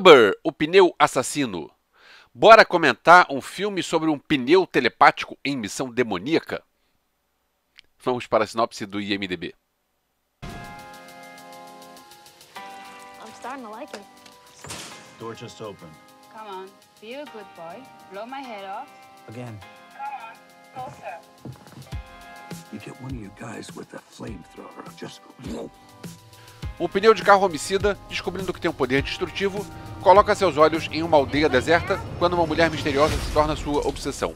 Rubber, o pneu assassino. Bora comentar um filme sobre um pneu telepático em missão demoníaca? Vamos para a sinopse do IMDb. I'm starting to like it. Door just opened. Come on, be a good boy. Blow my head off. Again. Come on, closer. You get one of you guys with a flamethrower, just. Um pneu de carro homicida, descobrindo que tem um poder destrutivo, coloca seus olhos em uma aldeia deserta quando uma mulher misteriosa se torna sua obsessão.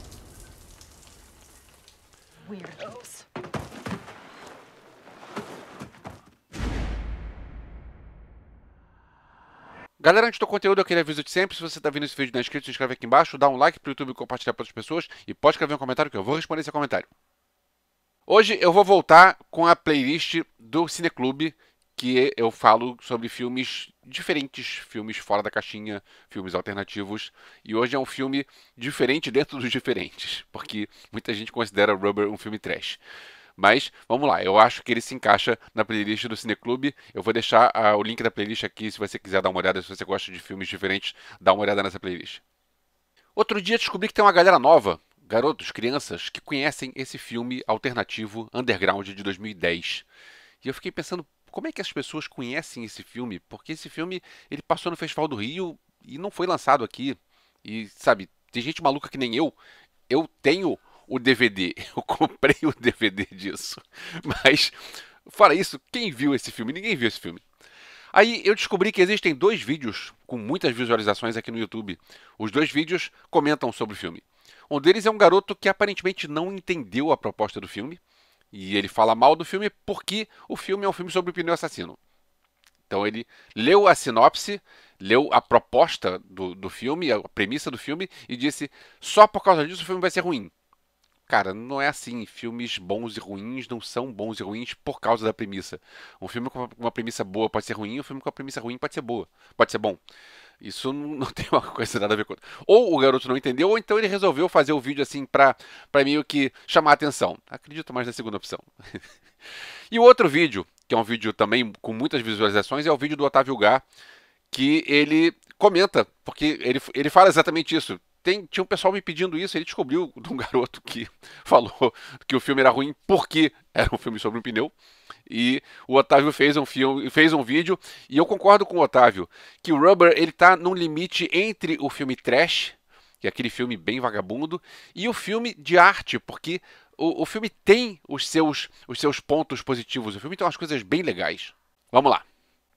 Galera, antes do conteúdo, eu queria aviso de sempre, se você está vendo esse vídeo não é inscrito, se inscreve aqui embaixo, dá um like para o YouTube compartilhar para outras pessoas e pode escrever um comentário que eu vou responder seu comentário. Hoje eu vou voltar com a playlist do Cineclube que eu falo sobre filmes diferentes, filmes fora da caixinha, filmes alternativos. E hoje é um filme diferente dentro dos diferentes, porque muita gente considera Rubber um filme trash. Mas vamos lá, eu acho que ele se encaixa na playlist do Cineclube. Eu vou deixar ah, o link da playlist aqui se você quiser dar uma olhada. Se você gosta de filmes diferentes, dá uma olhada nessa playlist. Outro dia descobri que tem uma galera nova, garotos, crianças, que conhecem esse filme alternativo underground de 2010. E eu fiquei pensando, como é que as pessoas conhecem esse filme? Porque esse filme ele passou no Festival do Rio e não foi lançado aqui. E sabe, tem gente maluca que nem eu. Eu tenho o DVD. Eu comprei o DVD disso. Mas fora isso, quem viu esse filme? Ninguém viu esse filme. Aí eu descobri que existem dois vídeos com muitas visualizações aqui no YouTube. Os dois vídeos comentam sobre o filme. Um deles é um garoto que aparentemente não entendeu a proposta do filme e ele fala mal do filme porque o filme é um filme sobre o pneu assassino. Então ele leu a sinopse, leu a proposta do, do filme, a premissa do filme, e disse: só por causa disso o filme vai ser ruim. Cara, não é assim. Filmes bons e ruins não são bons e ruins por causa da premissa. Um filme com uma premissa boa pode ser ruim, um filme com uma premissa ruim pode ser boa, pode ser bom. Isso não tem uma coisa nada a ver com Ou o garoto não entendeu, ou então ele resolveu fazer o vídeo assim para meio que chamar a atenção. Acredito mais na segunda opção. e o outro vídeo, que é um vídeo também com muitas visualizações, é o vídeo do Otávio Gá, que ele comenta, porque ele, ele fala exatamente isso tem, tinha um pessoal me pedindo isso, ele descobriu de um garoto que falou que o filme era ruim porque era um filme sobre um pneu. E o Otávio fez um filme, fez um vídeo, e eu concordo com o Otávio que o Rubber ele tá num limite entre o filme trash, que é aquele filme bem vagabundo, e o filme de arte, porque o, o filme tem os seus, os seus pontos positivos. O filme tem umas coisas bem legais. Vamos lá.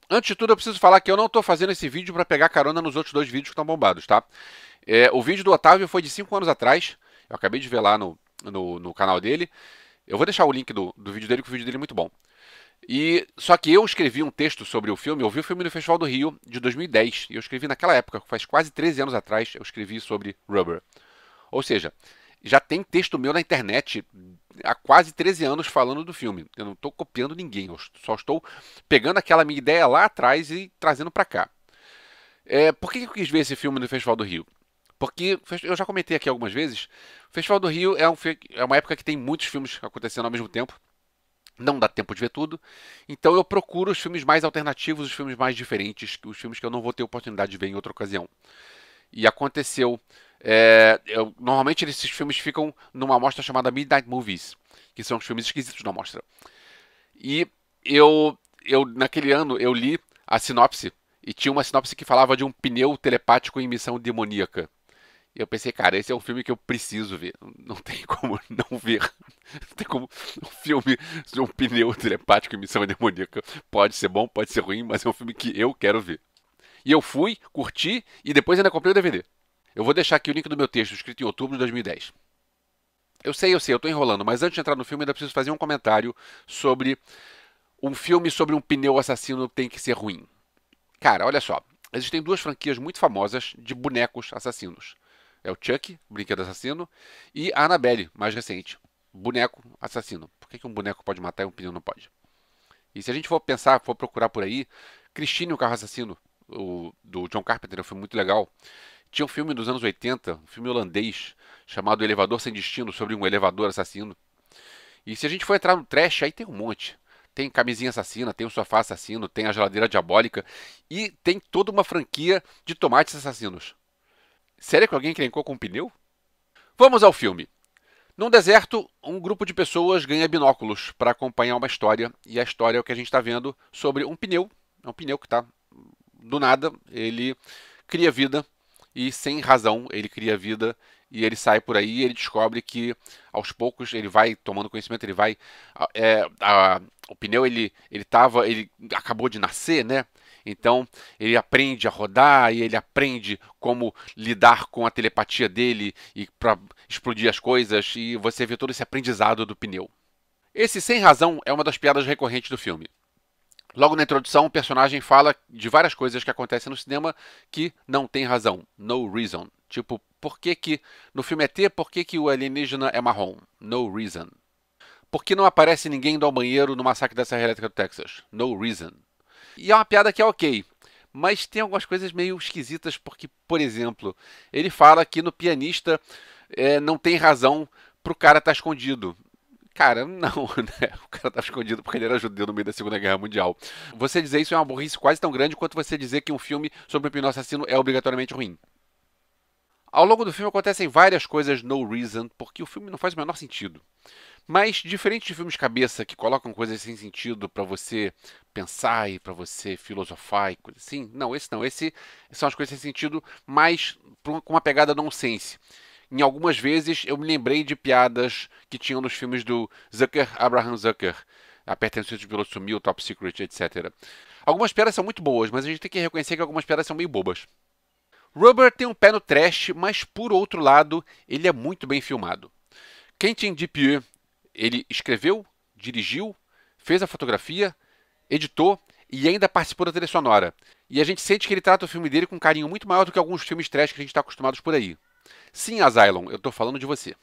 Antes de tudo, eu preciso falar que eu não estou fazendo esse vídeo para pegar carona nos outros dois vídeos que estão bombados, tá? É, o vídeo do Otávio foi de 5 anos atrás. Eu acabei de ver lá no, no, no canal dele. Eu vou deixar o link do, do vídeo dele, que o vídeo dele é muito bom. E só que eu escrevi um texto sobre o filme, eu vi o filme no Festival do Rio de 2010, e eu escrevi naquela época, faz quase 13 anos atrás, eu escrevi sobre Rubber. Ou seja, já tem texto meu na internet há quase 13 anos falando do filme. Eu não estou copiando ninguém, eu só estou pegando aquela minha ideia lá atrás e trazendo para cá. É, por que eu quis ver esse filme no Festival do Rio? Porque eu já comentei aqui algumas vezes, o Festival do Rio é, um, é uma época que tem muitos filmes acontecendo ao mesmo tempo. Não dá tempo de ver tudo. Então eu procuro os filmes mais alternativos, os filmes mais diferentes, os filmes que eu não vou ter oportunidade de ver em outra ocasião. E aconteceu é, eu, normalmente esses filmes ficam numa amostra chamada Midnight Movies, que são os filmes esquisitos da amostra. E eu, eu, naquele ano, eu li a sinopse, e tinha uma sinopse que falava de um pneu telepático em missão demoníaca. E eu pensei, cara, esse é um filme que eu preciso ver. Não tem como não ver. Não tem como um filme de um pneu telepático em missão demoníaca. Pode ser bom, pode ser ruim, mas é um filme que eu quero ver. E eu fui, curti e depois ainda comprei o DVD. Eu vou deixar aqui o link do meu texto, escrito em outubro de 2010. Eu sei, eu sei, eu estou enrolando, mas antes de entrar no filme, ainda preciso fazer um comentário sobre um filme sobre um pneu assassino tem que ser ruim. Cara, olha só. Existem duas franquias muito famosas de bonecos assassinos. É o Chuck, brinquedo assassino, e a Annabelle, mais recente, boneco assassino. Por que, que um boneco pode matar e um pneu não pode? E se a gente for pensar, for procurar por aí, Cristine, o carro assassino, o, do John Carpenter, um filme muito legal. Tinha um filme dos anos 80, um filme holandês, chamado Elevador Sem Destino, sobre um elevador assassino. E se a gente for entrar no trash, aí tem um monte. Tem camisinha assassina, tem o sofá assassino, tem a geladeira diabólica e tem toda uma franquia de tomates assassinos. Sério que alguém encrencou com um pneu? Vamos ao filme. Num deserto, um grupo de pessoas ganha binóculos para acompanhar uma história, e a história é o que a gente está vendo sobre um pneu. É um pneu que está do nada ele cria vida e sem razão ele cria vida e ele sai por aí e ele descobre que aos poucos ele vai tomando conhecimento, ele vai. É, a, o pneu ele, ele tava. ele acabou de nascer, né? Então ele aprende a rodar e ele aprende como lidar com a telepatia dele e para explodir as coisas e você vê todo esse aprendizado do pneu. Esse sem razão é uma das piadas recorrentes do filme. Logo na introdução, o personagem fala de várias coisas que acontecem no cinema que não tem razão, no reason. Tipo, por que que no filme ET, por que que o alienígena é marrom? No reason. Por que não aparece ninguém do banheiro no massacre da Serra Elétrica do Texas? No reason. E é uma piada que é ok, mas tem algumas coisas meio esquisitas, porque, por exemplo, ele fala que no pianista é, não tem razão pro cara estar tá escondido. Cara, não, né? O cara tá escondido porque ele era judeu no meio da Segunda Guerra Mundial. Você dizer isso é uma burrice quase tão grande quanto você dizer que um filme sobre o pino assassino é obrigatoriamente ruim. Ao longo do filme acontecem várias coisas no reason, porque o filme não faz o menor sentido. Mas diferente de filmes cabeça que colocam coisas sem sentido para você pensar e para você filosofar e coisa assim, não, esse não, esse são as coisas sem sentido, mas com uma pegada nonsense em algumas vezes eu me lembrei de piadas que tinham nos filmes do Zucker, Abraham Zucker. Aperta o de piloto sumiu, Top Secret, etc. Algumas piadas são muito boas, mas a gente tem que reconhecer que algumas piadas são meio bobas. Rubber tem um pé no trash, mas por outro lado, ele é muito bem filmado. Quentin Dupieux, ele escreveu, dirigiu, fez a fotografia, editou e ainda participou da trilha sonora. E a gente sente que ele trata o filme dele com um carinho muito maior do que alguns filmes trash que a gente está acostumados por aí. Sim, Asylum, eu tô falando de você.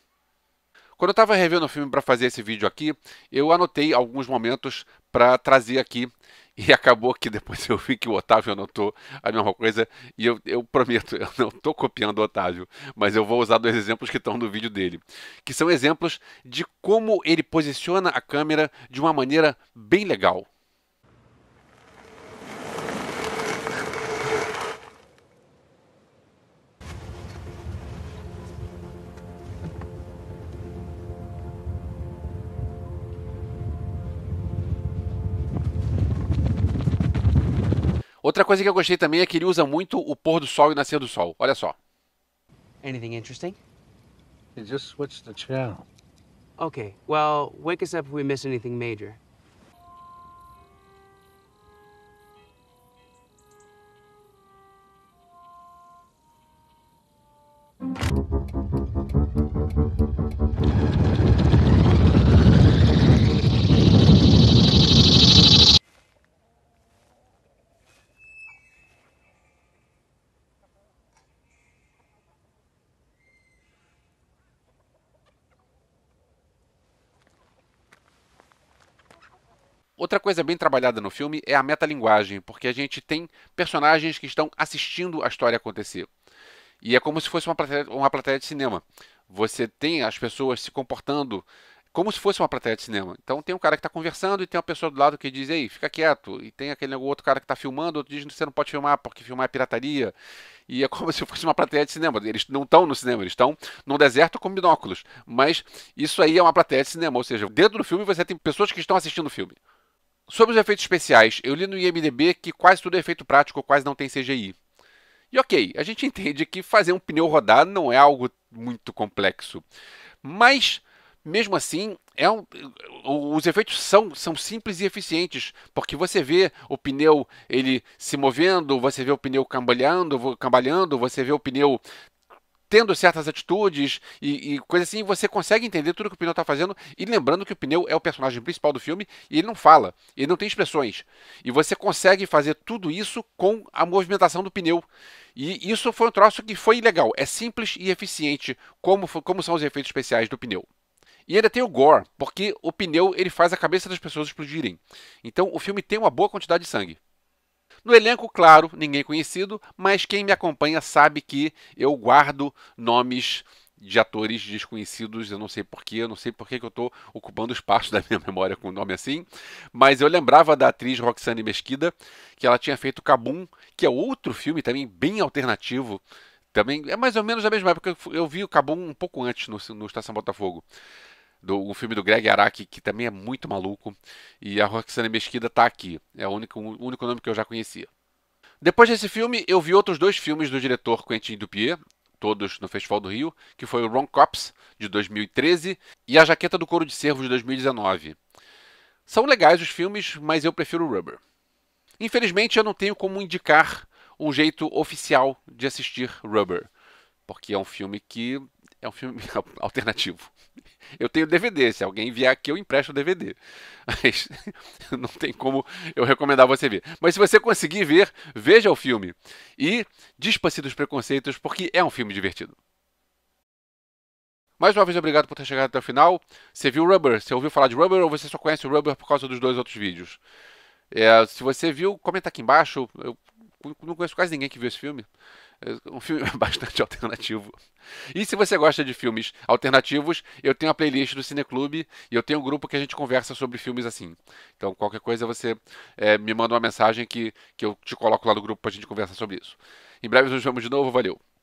Quando eu estava revendo o filme para fazer esse vídeo aqui, eu anotei alguns momentos para trazer aqui e acabou que depois eu vi que o Otávio anotou a mesma coisa e eu, eu prometo, eu não estou copiando o Otávio, mas eu vou usar dois exemplos que estão no vídeo dele, que são exemplos de como ele posiciona a câmera de uma maneira bem legal. Outra coisa que eu gostei também é que ele usa muito o pôr do sol e o nascer do sol. Olha só. Anything interesting? He just switched the channel. Okay, well, wake us up if we miss anything major. Outra coisa bem trabalhada no filme é a metalinguagem, porque a gente tem personagens que estão assistindo a história acontecer. E é como se fosse uma plateia, uma plateia de cinema. Você tem as pessoas se comportando como se fosse uma plateia de cinema. Então tem um cara que está conversando e tem uma pessoa do lado que diz, ei, fica quieto. E tem aquele outro cara que está filmando, outro diz, você não pode filmar porque filmar é pirataria. E é como se fosse uma plateia de cinema. Eles não estão no cinema, eles estão num deserto com binóculos. Mas isso aí é uma plateia de cinema, ou seja, dentro do filme você tem pessoas que estão assistindo o filme. Sobre os efeitos especiais, eu li no IMDB que quase tudo é efeito prático, quase não tem CGI. E ok, a gente entende que fazer um pneu rodar não é algo muito complexo. Mas, mesmo assim, é um, os efeitos são, são simples e eficientes, porque você vê o pneu ele se movendo, você vê o pneu cambaleando cambalhando você vê o pneu tendo certas atitudes e, e coisas assim, você consegue entender tudo que o pneu está fazendo. E lembrando que o pneu é o personagem principal do filme e ele não fala, ele não tem expressões. E você consegue fazer tudo isso com a movimentação do pneu. E isso foi um troço que foi legal. É simples e eficiente como, como são os efeitos especiais do pneu. E ainda tem o gore, porque o pneu ele faz a cabeça das pessoas explodirem. Então o filme tem uma boa quantidade de sangue. No elenco, claro, ninguém conhecido, mas quem me acompanha sabe que eu guardo nomes de atores desconhecidos, eu não sei porquê, eu não sei porquê que eu estou ocupando espaço da minha memória com um nome assim, mas eu lembrava da atriz Roxane Mesquida, que ela tinha feito Cabum, que é outro filme também bem alternativo, também é mais ou menos da mesma época, eu vi o Cabum um pouco antes no, no Estação Botafogo do um filme do Greg Araki, que também é muito maluco, e a Roxana Mesquida tá aqui. É o único, o único nome que eu já conhecia. Depois desse filme, eu vi outros dois filmes do diretor Quentin Dupier, todos no Festival do Rio, que foi o Wrong Cops, de 2013, e A Jaqueta do Couro de Cervo, de 2019. São legais os filmes, mas eu prefiro o Rubber. Infelizmente, eu não tenho como indicar um jeito oficial de assistir Rubber, porque é um filme que é um filme alternativo. Eu tenho DVD, se alguém enviar aqui, eu empresto o DVD. Mas não tem como eu recomendar você ver. Mas se você conseguir ver, veja o filme. E dispa-se dos preconceitos, porque é um filme divertido. Mais uma vez, obrigado por ter chegado até o final. Você viu Rubber? Você ouviu falar de Rubber ou você só conhece o Rubber por causa dos dois outros vídeos? É, se você viu, comenta aqui embaixo. Eu não conheço quase ninguém que viu esse filme. É um filme bastante alternativo. E se você gosta de filmes alternativos, eu tenho a playlist do Cineclube e eu tenho um grupo que a gente conversa sobre filmes assim. Então, qualquer coisa, você é, me manda uma mensagem que, que eu te coloco lá no grupo para a gente conversar sobre isso. Em breve nos vemos de novo, valeu!